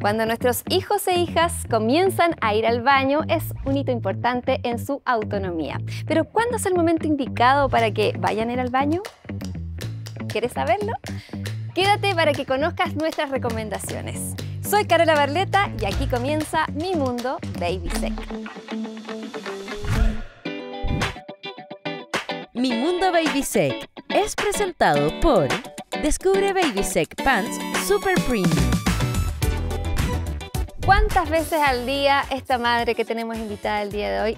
Cuando nuestros hijos e hijas comienzan a ir al baño es un hito importante en su autonomía. Pero ¿cuándo es el momento indicado para que vayan a ir al baño? ¿Quieres saberlo? Quédate para que conozcas nuestras recomendaciones. Soy Carola Barleta y aquí comienza Mi Mundo Baby Sec. Mi Mundo Baby Sec es presentado por Descubre Baby Pants Super Premium. ¿Cuántas veces al día esta madre que tenemos invitada el día de hoy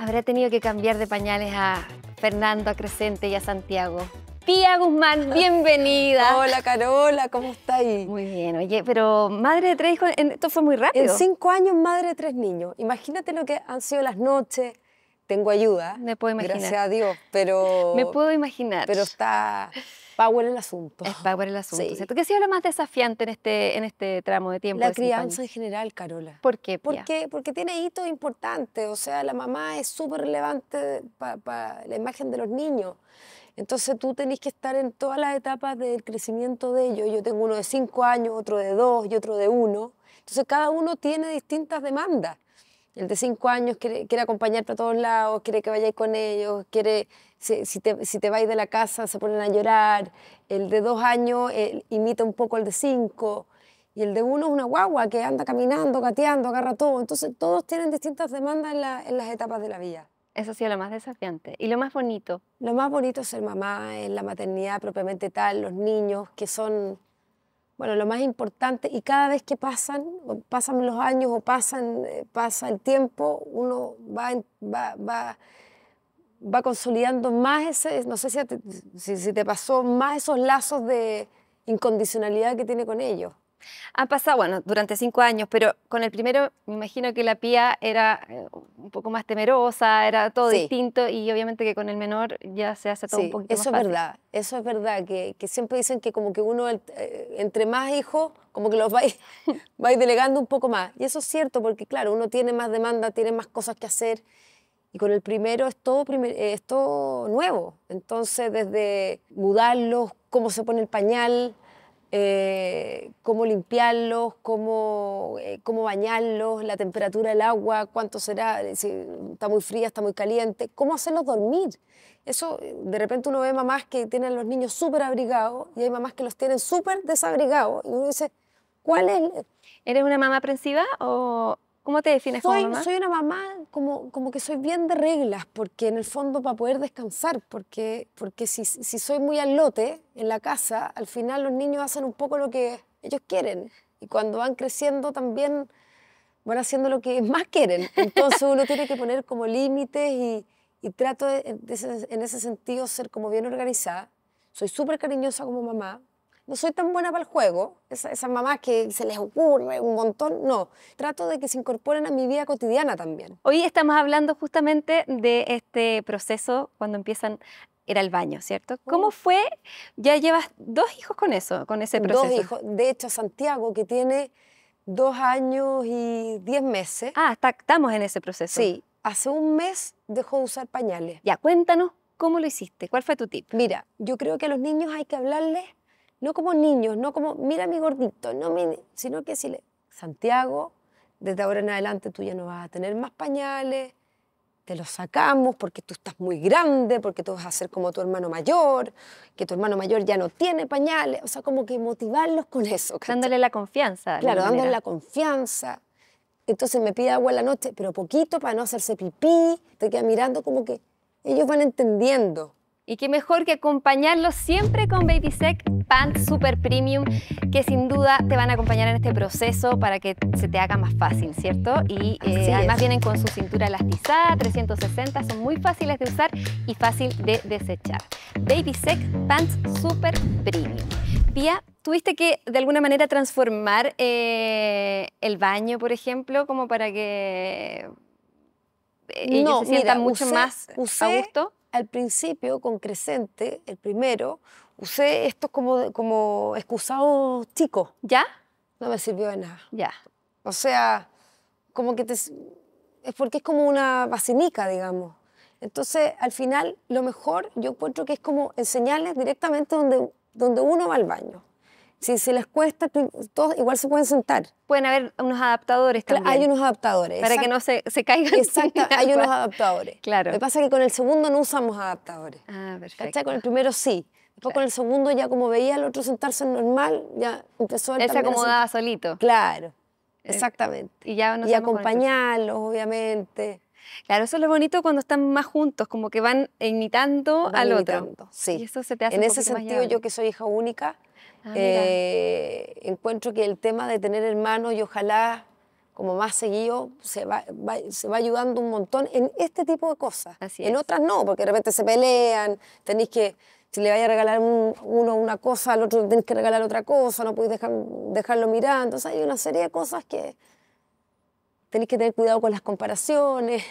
habrá tenido que cambiar de pañales a Fernando, a Crescente y a Santiago? Pía Guzmán, bienvenida. Hola Carola, ¿cómo ahí? Muy bien, oye, pero madre de tres hijos, esto fue muy rápido. En cinco años, madre de tres niños. Imagínate lo que han sido las noches, tengo ayuda. Me puedo imaginar. Gracias a Dios, pero... Me puedo imaginar. Pero está power el asunto. Es power el asunto, ¿cierto? ¿Qué ha sido lo más desafiante en este, en este tramo de tiempo? La crianza en general, Carola. ¿Por qué? Porque, porque tiene hitos importantes, o sea, la mamá es súper relevante para la imagen de los niños. Entonces tú tenés que estar en todas las etapas del crecimiento de ellos. Yo tengo uno de cinco años, otro de dos y otro de uno. Entonces cada uno tiene distintas demandas. El de cinco años quiere, quiere acompañarte a todos lados, quiere que vayáis con ellos, quiere, si, te, si, te, vais de la casa se ponen a llorar. El de dos años imita un poco al de cinco. Y el de uno es una guagua que anda caminando, gateando, agarra todo. Entonces todos tienen distintas demandas en, en las etapas de la vida. Eso sí sido lo más desafiante. ¿Y lo más bonito? Lo más bonito es ser mamá, en la maternidad propiamente tal, los niños que son bueno, lo más importante, y cada vez que pasan, o pasan los años o pasan, eh, pasa el tiempo, uno va, va, va, va consolidando más ese, no sé si, si te pasó, más esos lazos de incondicionalidad que tiene con ellos. Han pasado, bueno, durante cinco años, pero con el primero me imagino que la pía era eh, un poco más temerosa, era todo distinto y obviamente que con el menor ya se hace todo un poquito más Eso es verdad, eso es verdad, que, que, siempre dicen que como que uno eh, entre más hijos, como que los vais, vais delegando un poco más. Y eso es cierto porque claro, uno tiene más demanda, tiene más cosas que hacer y con el primero es todo, primer, eh, es todo nuevo. Entonces, desde mudarlos, cómo se pone el pañal, eh, cómo limpiarlos, eh, cómo, bañarlos, la temperatura del agua, cuánto será, eh, si está muy fría, está muy caliente, cómo hacerlos dormir. Eso, de repente uno ve mamás que tienen a los niños súper abrigados y hay mamás que los tienen súper desabrigados y uno dice, ¿cuál es? ¿Eres una mamá aprensiva o ¿Cómo te defines soy, como mamá? Soy una mamá como, como que soy bien de reglas, porque en el fondo para poder descansar, porque, porque si, si soy muy al lote en la casa, al final los niños hacen un poco lo que ellos quieren. Y cuando van creciendo también van haciendo lo que más quieren. Entonces uno tiene que poner como límites y, y trato de, en ese sentido ser como bien organizada. Soy súper cariñosa como mamá, no soy tan buena para el juego, esas, mamás que se les ocurre un montón, no. Trato de que se incorporen a mi vida cotidiana también. Hoy estamos hablando justamente de este proceso cuando empiezan era el baño, ¿cierto? Oh. ¿Cómo fue? Ya llevas dos hijos con eso, con ese proceso. Dos hijos. De hecho, Santiago, que tiene dos años y diez meses. Ah, estamos en ese proceso. Sí. Hace un mes dejó de usar pañales. Ya, cuéntanos cómo lo hiciste. ¿Cuál fue tu tip? Mira, yo creo que a los niños hay que hablarles no como niños, no como, mira mi gordito, no sino que decirle, Santiago, desde ahora en adelante tú ya no vas a tener más pañales, te los sacamos porque tú estás muy grande, porque tú vas a ser como tu hermano mayor, que tu hermano mayor ya no tiene pañales, o sea, como que motivarlos con eso. Dándole la confianza. Claro, dándole la confianza. Entonces me pide agua en la noche, pero poquito para no hacerse pipí, te queda mirando como que ellos van entendiendo. Y qué mejor que acompañarlos siempre con BabySec Pants Super Premium, que sin duda te van a acompañar en este proceso para que se te haga más fácil, ¿cierto? Y eh, además vienen con su cintura elastizada, 360, son muy fáciles de usar y fácil de desechar. BabySec Pants Super Premium. Pia, ¿tuviste que de alguna manera transformar eh, el baño, por ejemplo, como para que eh, ellos se sientan mucho más a gusto? al principio con Crescente, el primero, usé estos como, como excusados chicos. ¿Ya? No me sirvió de nada. Ya. O sea, como que te... Es porque es como una vacinica, digamos. Entonces, al final, lo mejor yo encuentro que es como enseñarles directamente donde, donde uno va al baño si se les cuesta, todos igual se pueden sentar. Pueden haber unos adaptadores también. Hay unos adaptadores. Para que no se, se caigan. Exacto, hay unos adaptadores. Claro. Lo que pasa es que con el segundo no usamos adaptadores. Ah, perfecto. Con el primero sí. Después con el segundo ya como veía al otro sentarse normal, ya empezó a... Él se acomodaba solito. Claro, eh, exactamente. y ya Y acompañarlos, obviamente. Claro, eso es lo bonito cuando están más juntos, como que van imitando al otro. Sí. Y eso se te hace En ese sentido, yo que soy hija única, ah, eh, encuentro que el tema de tener hermanos y ojalá como más seguido, se va, ayudando un montón en este tipo de cosas. en otras no, porque de repente se pelean, tenéis que, si le vaya a regalar uno una cosa, al otro tenéis que regalar otra cosa, no podéis dejarlo mirando. Entonces hay una serie de cosas que, tenéis que tener cuidado con las comparaciones.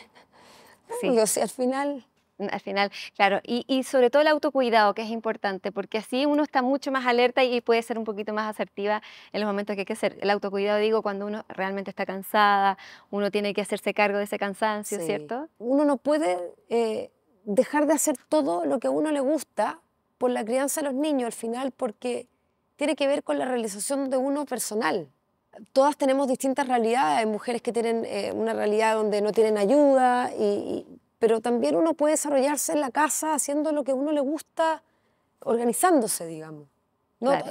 Sí. al final... Mm, al final, claro. Y, sobre todo el autocuidado, que es importante, porque así uno está mucho más alerta y puede ser un poquito más asertiva en los momentos que hay que hacer. El autocuidado, digo, cuando uno realmente está cansada, uno tiene que hacerse cargo de ese cansancio, ¿cierto? Uno no puede eh, dejar de hacer todo lo que a uno le gusta por la crianza de los niños, al final, porque tiene que ver con la realización de uno personal todas tenemos distintas realidades. Hay mujeres que tienen eh, una realidad donde no tienen ayuda, pero también uno puede desarrollarse en la casa haciendo lo que uno le gusta, organizándose, digamos.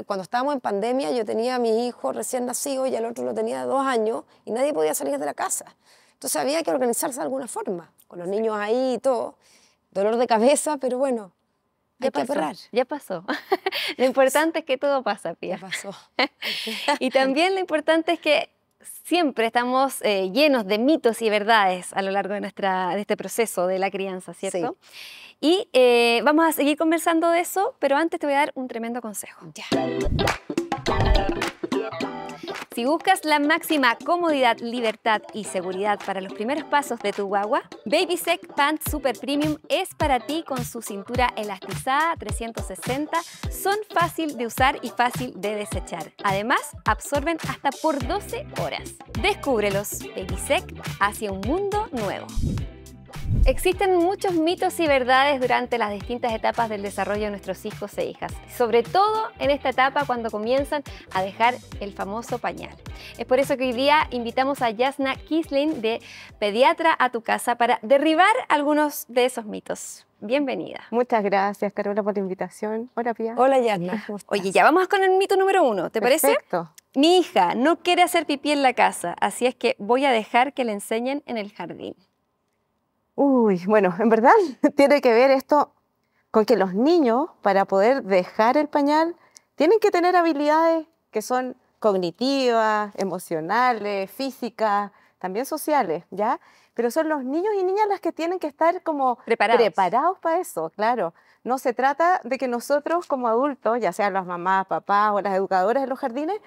Cuando estábamos en pandemia, yo tenía a mi hijo recién nacido y al otro lo tenía de dos años y nadie podía salir de la casa. Entonces había que organizarse de alguna forma, con los niños ahí y todo. Dolor de cabeza, pero bueno, ya pasó, Ya pasó. lo importante es que todo pasa, Pia, Ya pasó. y también lo importante es que siempre estamos eh, llenos de mitos y verdades a lo largo de, nuestra, de este proceso de la crianza, ¿cierto? Y eh, vamos a seguir conversando de eso, pero antes te voy a dar un tremendo consejo. Ya. Si buscas la máxima comodidad, libertad y seguridad para los primeros pasos de tu guagua, BabySec Pant Super Premium es para ti con su cintura elastizada 360, son fácil de usar y fácil de desechar. Además, absorben hasta por 12 horas. Descúbrelos, BabySec, hacia un mundo nuevo. Existen muchos mitos y verdades durante las distintas etapas del desarrollo de nuestros hijos e hijas, sobre todo en esta etapa cuando comienzan a dejar el famoso pañal. Es por eso que hoy día invitamos a Yasna Kisling de Pediatra a tu casa para derribar algunos de esos mitos. Bienvenida. Muchas gracias, Carola, por la invitación. Hola, Pia. Hola, Yasna. Oye, ya vamos con el mito número uno, ¿te parece? Perfecto. Mi hija no quiere hacer pipí en la casa, así es que voy a dejar que le enseñen en el jardín. Uy, bueno, en verdad tiene que ver esto con que los niños, para poder dejar el pañal, tienen que tener habilidades que son cognitivas, emocionales, físicas, también sociales, ¿ya? Pero son los niños y niñas las que tienen que estar como preparados, preparados para eso, claro. No se trata de que nosotros como adultos, ya sean las mamás, papás o las educadoras de los jardines,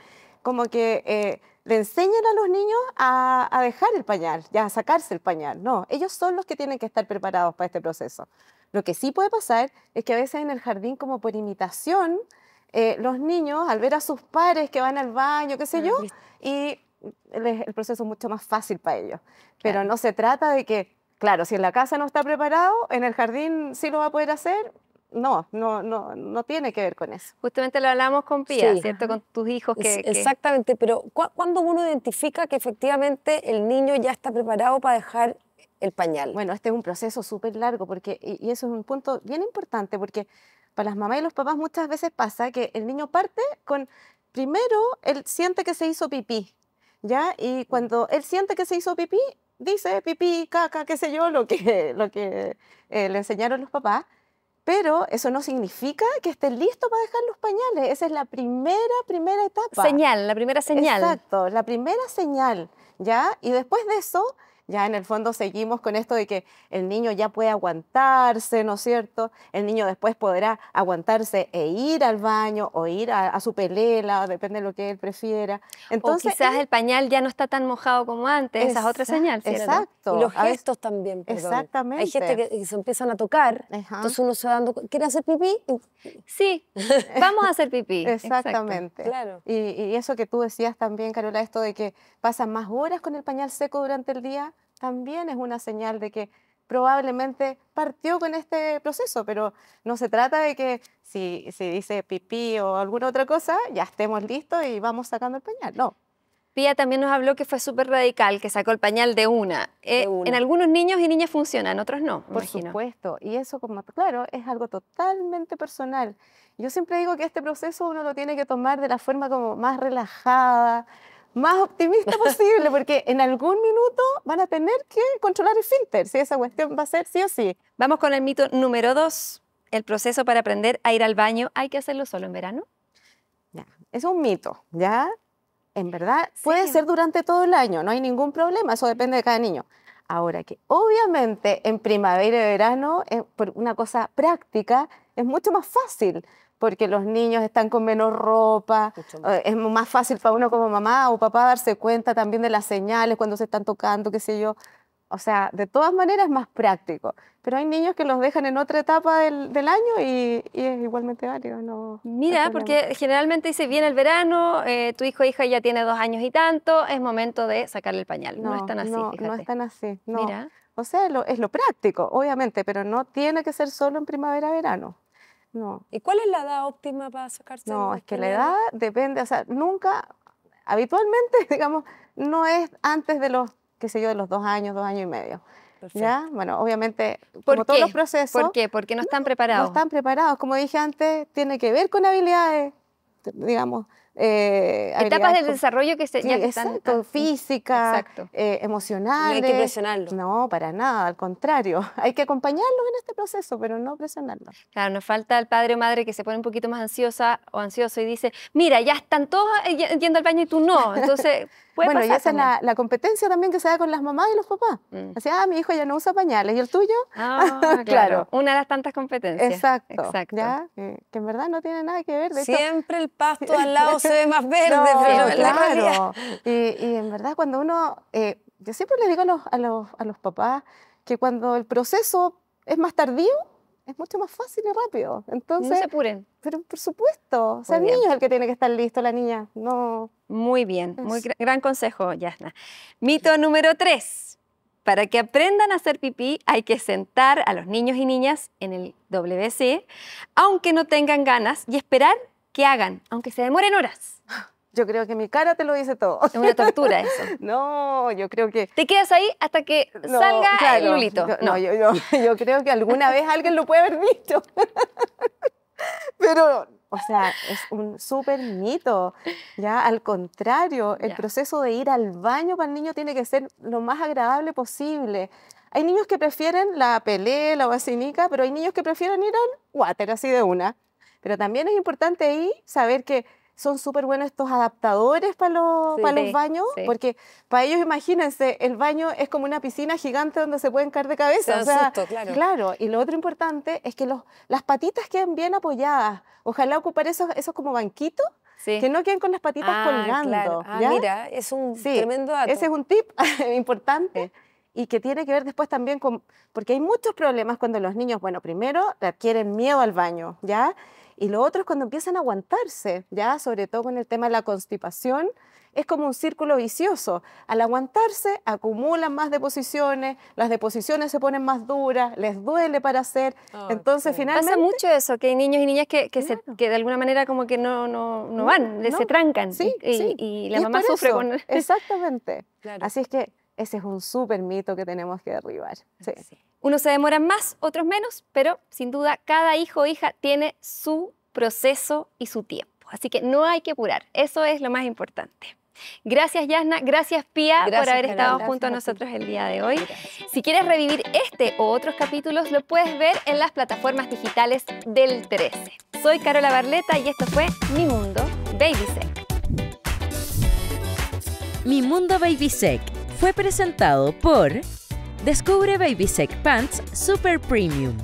como que eh, le enseñan a los niños a, dejar el pañal, ya a sacarse el pañal. No, ellos son los que tienen que estar preparados para este proceso. Lo que sí puede pasar es que a veces en el jardín, como por imitación, eh, los niños, al ver a sus pares que van al baño, qué sé ah, yo, y el proceso es mucho más fácil para ellos. Pero no se trata de que, claro, si en la casa no está preparado, en el jardín sí lo va a poder hacer no, no, no, no tiene que ver con eso. Justamente lo hablamos con Pía, ¿cierto? Con tus hijos. Que, exactamente, pero ¿cuándo uno identifica que efectivamente el niño ya está preparado para dejar el pañal? Bueno, este es un proceso súper largo porque, y, eso es un punto bien importante porque para las mamás y los papás muchas veces pasa que el niño parte con, primero, él siente que se hizo pipí, ¿ya? Y mm. cuando él siente que se hizo pipí, dice pipí, caca, qué sé yo, lo que, lo que eh, le enseñaron los papás. Pero eso no significa que esté listo para dejar los pañales. Esa es la primera, primera etapa. Señal, la primera señal. Exacto, la primera señal, ¿ya? Y después de eso ya en el fondo seguimos con esto de que el niño ya puede aguantarse, ¿no es cierto? El niño después podrá aguantarse e ir al baño o ir a, su pelela, depende de lo que él prefiera. Entonces, quizás el pañal ya no está tan mojado como antes, esa es otra señal. Exacto. Y los gestos también, perdón. Exactamente. Hay gente que, se empiezan a tocar, entonces uno se va dando... ¿Quiere hacer pipí? Sí, vamos a hacer pipí. Exactamente. Claro. Y, y eso que tú decías también, Carola, esto de que pasan más horas con el pañal seco durante el día, también es una señal de que probablemente partió con este proceso, pero no se trata de que si se dice pipí o alguna otra cosa, ya estemos listos y vamos sacando el pañal. No, Pía también nos habló que fue súper radical, que sacó el pañal de una. Eh, en algunos niños y niñas funciona, en otros no. Por supuesto, y eso como, claro, es algo totalmente personal. Yo siempre digo que este proceso uno lo tiene que tomar de la forma como más relajada, más optimista posible, porque en algún minuto van a tener que controlar el filtro, si esa cuestión va a ser sí o sí. Vamos con el mito número dos, el proceso para aprender a ir al baño, ¿hay que hacerlo solo en verano? Ya, es un mito, ¿ya? En verdad, puede ser durante todo el año, no hay ningún problema, eso depende de cada niño. Ahora que obviamente en primavera y verano, eh, por una cosa práctica, es mucho más fácil, porque los niños están con menos ropa, eh, es más fácil para uno como mamá o papá darse cuenta también de las señales cuando se están tocando, qué sé yo. O sea, de todas maneras es más práctico, pero hay niños que los dejan en otra etapa del, año y, es igualmente válido. No, Mira, porque generalmente dice, viene el verano, eh, tu hijo o hija ya tiene dos años y tanto, es momento de sacarle el pañal. No, están así. No, fíjate. no están así. Mira. O sea, es lo práctico, obviamente, pero no tiene que ser solo en primavera-verano. No. ¿Y cuál es la edad óptima para sacarse? No, es que la edad depende, o sea, nunca, habitualmente, digamos, no es antes de los, qué sé yo, de los dos años, dos años y medio. ¿Ya? Bueno, obviamente, ¿Por todos los procesos. ¿Por Porque no están preparados. no están preparados. Como dije antes, tiene que ver con habilidades, digamos, eh, Etapas del desarrollo que se física, No para nada, al contrario. Hay que acompañarlos en este proceso, pero no presionarlos Claro, nos falta el padre o madre que se pone un poquito más ansiosa o ansioso y dice, mira, ya están todos eh, yendo al baño y tú no. Entonces, puede Bueno, pasar y esa es la, competencia también que se da con las mamás y los papás. Mm. Así, ah, mi hijo ya no usa pañales, ¿y el tuyo? Ah, claro. Una de las tantas competencias. Exacto. Que, en verdad no tiene nada que ver. De Siempre el pasto al lado se ve más verde, pero claro. y, en verdad, cuando uno. Eh, yo siempre les digo a los, papás que cuando el proceso es más tardío, es mucho más fácil y rápido. Entonces, no se apuren. Pero por supuesto, o el niño el que tiene que estar listo, la niña. No. Muy bien, muy gran, gran consejo, Yasna. Mito número tres. Para que aprendan a hacer pipí hay que sentar a los niños y niñas en el WC, aunque no tengan ganas, y esperar que hagan, aunque se demoren horas? Yo creo que mi cara te lo dice todo. Es una tortura eso. No, yo creo que... Te quedas ahí hasta que salga el lulito. No, yo, yo, yo, creo que alguna vez alguien lo puede haber visto. Pero, o sea, es un súper mito. Ya, al contrario, el proceso de ir al baño para el niño tiene que ser lo más agradable posible. Hay niños que prefieren la pelea, la vacinica, pero hay niños que prefieren ir al water así de una. Pero también es importante ahí saber que son súper buenos estos adaptadores para los, los baños, porque para ellos, imagínense, el baño es como una piscina gigante donde se pueden caer de cabeza. O sea, claro. Y lo otro importante es que los, las patitas queden bien apoyadas. Ojalá ocupar esos, como banquitos. Que no queden con las patitas ah, colgando. Ah, mira, es un tremendo dato. Ese es un tip importante y que tiene que ver después también con, porque hay muchos problemas cuando los niños, bueno, primero adquieren miedo al baño, ¿ya? Y lo otro es cuando empiezan a aguantarse, ya sobre todo con el tema de la constipación, es como un círculo vicioso. Al aguantarse acumulan más deposiciones, las deposiciones se ponen más duras, les duele para hacer. Entonces finalmente... Pasa mucho eso, que hay niños y niñas que, que, de alguna manera como que no, no, no van, les se trancan sí, y, Y, la mamá sufre con... Exactamente. Así es que ese es un súper mito que tenemos que derribar. Sí. Unos se demoran más, otros menos, pero sin duda cada hijo o hija tiene su proceso y su tiempo. Así que no hay que apurar, eso es lo más importante. Gracias Yasna, gracias Pia por haber estado junto a nosotros el día de hoy. Si quieres revivir este o otros capítulos, lo puedes ver en las plataformas digitales del 13. Soy Carola Barleta y esto fue Mi Mundo BabySec. Mi Mundo BabySec fue presentado por Descubre BabySec Pants Super Premium.